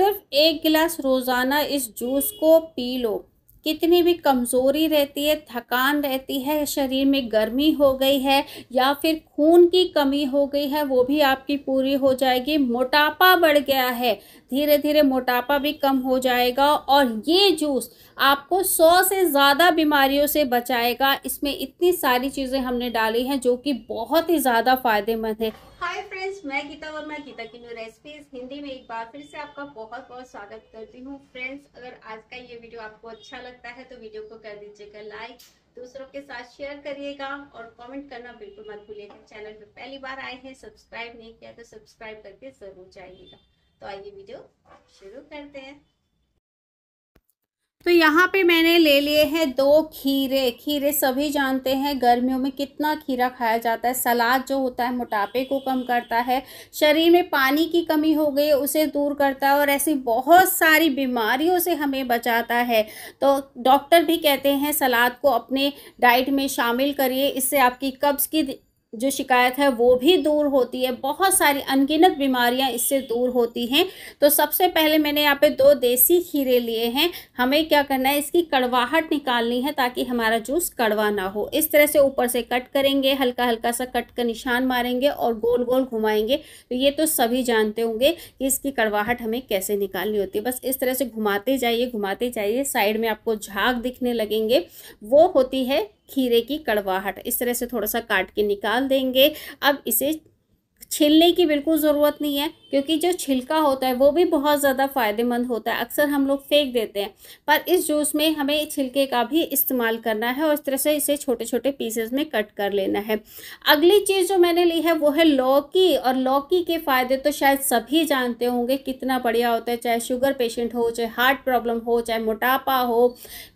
सिर्फ एक गिलास रोज़ाना इस जूस को पी लो कितनी भी कमज़ोरी रहती है थकान रहती है शरीर में गर्मी हो गई है या फिर खून की कमी हो गई है वो भी आपकी पूरी हो जाएगी मोटापा बढ़ गया है धीरे धीरे मोटापा भी कम हो जाएगा और ये जूस आपको सौ से ज़्यादा बीमारियों से बचाएगा इसमें इतनी सारी चीज़ें हमने डाली हैं जो कि बहुत ही ज़्यादा फ़ायदेमंद है हाय फ्रेंड्स मैं गीता मैं गीता की न्यू रेसिपीज हिंदी में एक बार फिर से आपका बहुत बहुत स्वागत करती हूँ फ्रेंड्स अगर आज का ये वीडियो आपको अच्छा लगता है तो वीडियो को कर दीजिएगा लाइक दूसरों के साथ शेयर करिएगा और कमेंट करना बिल्कुल मत भूलिएगा चैनल पे पहली बार आए हैं सब्सक्राइब नहीं किया तो सब्सक्राइब करके जरूर जाइएगा तो आइए वीडियो शुरू करते हैं तो यहाँ पे मैंने ले लिए हैं दो खीरे खीरे सभी जानते हैं गर्मियों में कितना खीरा खाया जाता है सलाद जो होता है मोटापे को कम करता है शरीर में पानी की कमी हो गई उसे दूर करता है और ऐसी बहुत सारी बीमारियों से हमें बचाता है तो डॉक्टर भी कहते हैं सलाद को अपने डाइट में शामिल करिए इससे आपकी कब्ज़ की जो शिकायत है वो भी दूर होती है बहुत सारी अनगिनत बीमारियां इससे दूर होती हैं तो सबसे पहले मैंने यहाँ पे दो देसी खीरे लिए हैं हमें क्या करना है इसकी कड़वाहट निकालनी है ताकि हमारा जूस कड़वा ना हो इस तरह से ऊपर से कट करेंगे हल्का हल्का सा कट का निशान मारेंगे और गोल गोल घुमाएंगे तो ये तो सभी जानते होंगे कि इसकी कड़वाहट हमें कैसे निकालनी होती है बस इस तरह से घुमाते जाइए घुमाते जाइए साइड में आपको झाग दिखने लगेंगे वो होती है खीरे की कड़वाहट इस तरह से थोड़ा सा काट के निकाल देंगे अब इसे छीलने की बिल्कुल ज़रूरत नहीं है क्योंकि जो छिलका होता है वो भी बहुत ज़्यादा फ़ायदेमंद होता है अक्सर हम लोग फेंक देते हैं पर इस जूस में हमें छिलके का भी इस्तेमाल करना है और इस तरह से इसे छोटे छोटे पीसेस में कट कर लेना है अगली चीज़ जो मैंने ली है वो है लौकी और लौकी के फ़ायदे तो शायद सभी जानते होंगे कितना बढ़िया होता है चाहे शुगर पेशेंट हो चाहे हार्ट प्रॉब्लम हो चाहे मोटापा हो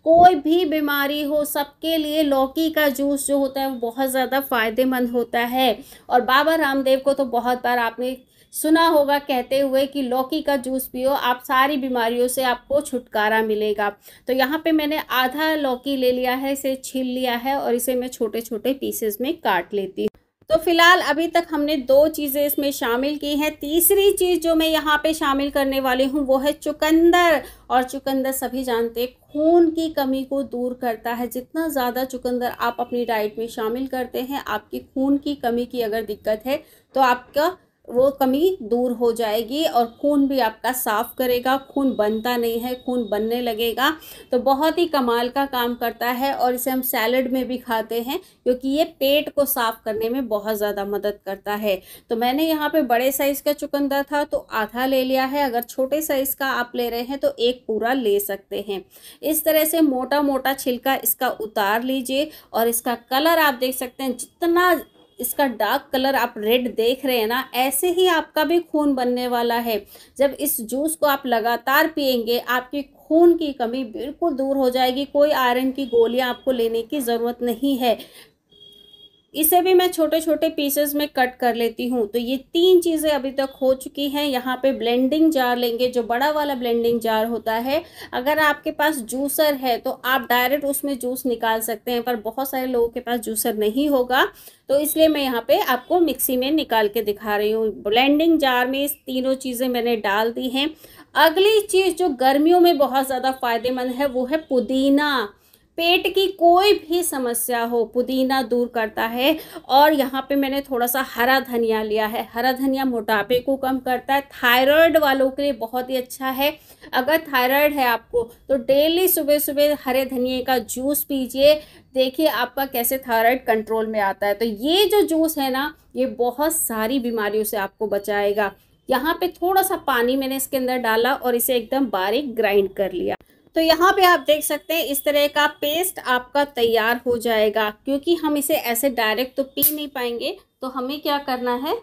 कोई भी बीमारी हो सबके लिए लौकी का जूस जो होता है वो बहुत ज़्यादा फ़ायदेमंद होता है और बाबा रामदेव को तो बहुत बार आपने सुना होगा कहते हुए कि लौकी का जूस पियो आप सारी बीमारियों से आपको छुटकारा मिलेगा तो यहाँ पे मैंने आधा लौकी ले लिया है इसे छील लिया है और इसे मैं छोटे छोटे पीसेस में काट लेती हूँ तो फिलहाल अभी तक हमने दो चीज़ें इसमें शामिल की हैं तीसरी चीज़ जो मैं यहाँ पे शामिल करने वाली हूँ वो है चुकंदर और चुकंदर सभी जानते हैं खून की कमी को दूर करता है जितना ज़्यादा चुकंदर आप अपनी डाइट में शामिल करते हैं आपकी खून की कमी की अगर दिक्कत है तो आपका वो कमी दूर हो जाएगी और खून भी आपका साफ करेगा खून बनता नहीं है खून बनने लगेगा तो बहुत ही कमाल का काम करता है और इसे हम सैलड में भी खाते हैं क्योंकि ये पेट को साफ करने में बहुत ज़्यादा मदद करता है तो मैंने यहाँ पे बड़े साइज़ का चुकंदर था तो आधा ले लिया है अगर छोटे साइज़ का आप ले रहे हैं तो एक पूरा ले सकते हैं इस तरह से मोटा मोटा छिलका इसका उतार लीजिए और इसका कलर आप देख सकते हैं जितना इसका डार्क कलर आप रेड देख रहे हैं ना ऐसे ही आपका भी खून बनने वाला है जब इस जूस को आप लगातार पियेंगे आपकी खून की कमी बिल्कुल दूर हो जाएगी कोई आयरन की गोलियां आपको लेने की ज़रूरत नहीं है इसे भी मैं छोटे छोटे पीसेस में कट कर लेती हूँ तो ये तीन चीज़ें अभी तक हो चुकी हैं यहाँ पे ब्लेंडिंग जार लेंगे जो बड़ा वाला ब्लेंडिंग जार होता है अगर आपके पास जूसर है तो आप डायरेक्ट उसमें जूस निकाल सकते हैं पर बहुत सारे लोगों के पास जूसर नहीं होगा तो इसलिए मैं यहाँ पर आपको मिक्सी में निकाल के दिखा रही हूँ ब्लेंडिंग जार में इस तीनों चीज़ें मैंने डाल दी हैं अगली चीज़ जो गर्मियों में बहुत ज़्यादा फ़ायदेमंद है वो है पुदीना पेट की कोई भी समस्या हो पुदीना दूर करता है और यहाँ पे मैंने थोड़ा सा हरा धनिया लिया है हरा धनिया मोटापे को कम करता है थायराइड वालों के लिए बहुत ही अच्छा है अगर थायराइड है आपको तो डेली सुबह सुबह हरे धनिए का जूस पीजिए देखिए आपका कैसे थायराइड कंट्रोल में आता है तो ये जो जूस है ना ये बहुत सारी बीमारियों से आपको बचाएगा यहाँ पे थोड़ा सा पानी मैंने इसके अंदर डाला और इसे एकदम बारीक ग्राइंड कर लिया तो यहाँ पे आप देख सकते हैं इस तरह का पेस्ट आपका तैयार हो जाएगा क्योंकि हम इसे ऐसे डायरेक्ट तो पी नहीं पाएंगे तो हमें क्या करना है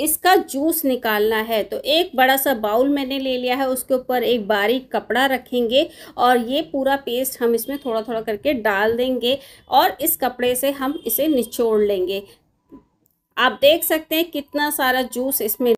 इसका जूस निकालना है तो एक बड़ा सा बाउल मैंने ले लिया है उसके ऊपर एक बारीक कपड़ा रखेंगे और ये पूरा पेस्ट हम इसमें थोड़ा थोड़ा करके डाल देंगे और इस कपड़े से हम इसे निचोड़ लेंगे आप देख सकते हैं कितना सारा जूस इसमें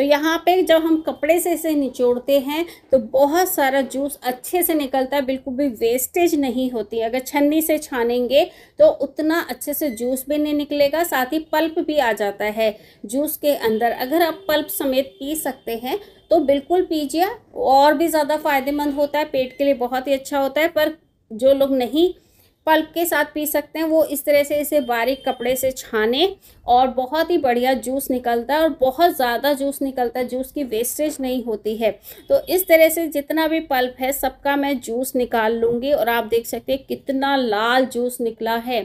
तो यहाँ पे जब हम कपड़े से इसे निचोड़ते हैं तो बहुत सारा जूस अच्छे से निकलता है बिल्कुल भी वेस्टेज नहीं होती अगर छन्नी से छानेंगे तो उतना अच्छे से जूस भी नहीं निकलेगा साथ ही पल्प भी आ जाता है जूस के अंदर अगर आप पल्प समेत पी सकते हैं तो बिल्कुल पीजिए और भी ज़्यादा फ़ायदेमंद होता है पेट के लिए बहुत ही अच्छा होता है पर जो लोग नहीं पल्प के साथ पी सकते हैं वो इस तरह से इसे बारीक कपड़े से छाने और बहुत ही बढ़िया जूस निकलता है और बहुत ज़्यादा जूस निकलता है जूस की वेस्टेज नहीं होती है तो इस तरह से जितना भी पल्प है सबका मैं जूस निकाल लूँगी और आप देख सकते हैं कितना लाल जूस निकला है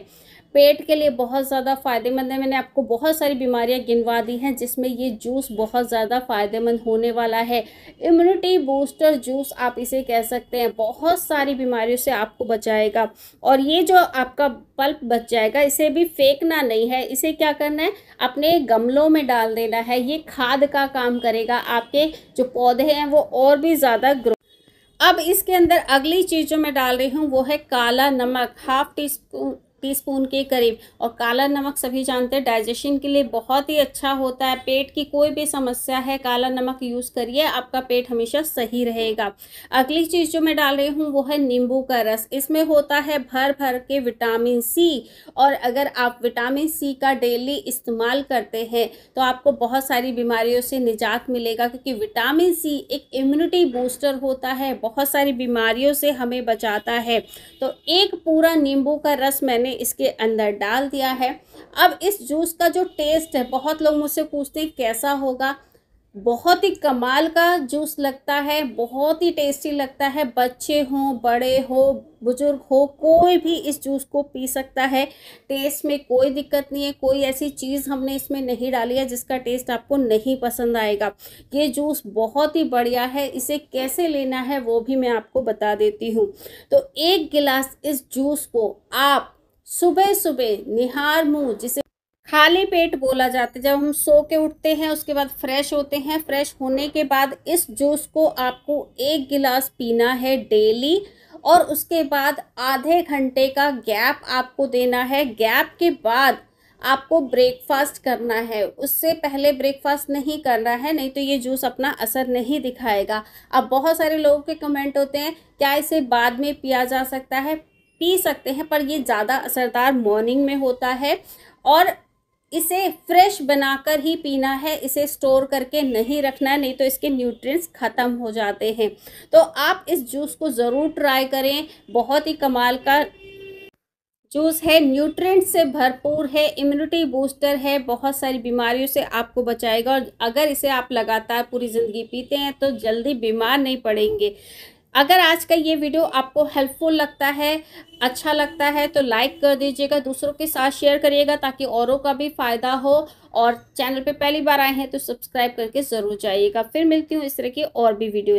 पेट के लिए बहुत ज़्यादा फ़ायदेमंद है मैंने आपको बहुत सारी बीमारियां गिनवा दी हैं जिसमें ये जूस बहुत ज़्यादा फ़ायदेमंद होने वाला है इम्यूनिटी बूस्टर जूस आप इसे कह सकते हैं बहुत सारी बीमारियों से आपको बचाएगा और ये जो आपका पल्प बच जाएगा इसे भी फेंकना नहीं है इसे क्या करना है अपने गमलों में डाल देना है ये खाद का काम करेगा आपके जो पौधे हैं वो और भी ज़्यादा ग्रो अब इसके अंदर अगली चीज़ जो मैं डाल रही हूँ वो है काला नमक हाफ टी स्पून टीस्पून के करीब और काला नमक सभी जानते हैं डाइजेशन के लिए बहुत ही अच्छा होता है पेट की कोई भी समस्या है काला नमक यूज़ करिए आपका पेट हमेशा सही रहेगा अगली चीज़ जो मैं डाल रही हूँ वो है नींबू का रस इसमें होता है भर भर के विटामिन सी और अगर आप विटामिन सी का डेली इस्तेमाल करते हैं तो आपको बहुत सारी बीमारियों से निजात मिलेगा क्योंकि विटामिन सी एक इम्यूनिटी बूस्टर होता है बहुत सारी बीमारियों से हमें बचाता है तो एक पूरा नींबू का रस मैंने इसके अंदर डाल दिया है अब इस जूस का जो टेस्ट है बहुत लोग मुझसे पूछते हैं कैसा होगा बहुत ही कमाल का जूस लगता है बहुत ही टेस्टी लगता है बच्चे हो बड़े हो बुज़ुर्ग हो कोई भी इस जूस को पी सकता है टेस्ट में कोई दिक्कत नहीं है कोई ऐसी चीज़ हमने इसमें नहीं डाली है जिसका टेस्ट आपको नहीं पसंद आएगा ये जूस बहुत ही बढ़िया है इसे कैसे लेना है वो भी मैं आपको बता देती हूँ तो एक गिलास इस जूस को आप सुबह सुबह निहार मुंह जिसे खाली पेट बोला जाता है जब हम सो के उठते हैं उसके बाद फ्रेश होते हैं फ्रेश होने के बाद इस जूस को आपको एक गिलास पीना है डेली और उसके बाद आधे घंटे का गैप आपको देना है गैप के बाद आपको ब्रेकफास्ट करना है उससे पहले ब्रेकफास्ट नहीं करना है नहीं तो ये जूस अपना असर नहीं दिखाएगा अब बहुत सारे लोगों के कमेंट होते हैं क्या इसे बाद में पिया जा सकता है पी सकते हैं पर ये ज़्यादा असरदार मॉर्निंग में होता है और इसे फ्रेश बनाकर ही पीना है इसे स्टोर करके नहीं रखना नहीं तो इसके न्यूट्रिएंट्स ख़त्म हो जाते हैं तो आप इस जूस को ज़रूर ट्राई करें बहुत ही कमाल का जूस है न्यूट्रिएंट्स से भरपूर है इम्यूनिटी बूस्टर है बहुत सारी बीमारियों से आपको बचाएगा और अगर इसे आप लगातार पूरी ज़िंदगी पीते हैं तो जल्दी बीमार नहीं पड़ेंगे अगर आज का ये वीडियो आपको हेल्पफुल लगता है अच्छा लगता है तो लाइक कर दीजिएगा दूसरों के साथ शेयर करिएगा ताकि औरों का भी फ़ायदा हो और चैनल पे पहली बार आए हैं तो सब्सक्राइब करके ज़रूर जाइएगा फिर मिलती हूँ इस तरह की और भी वीडियो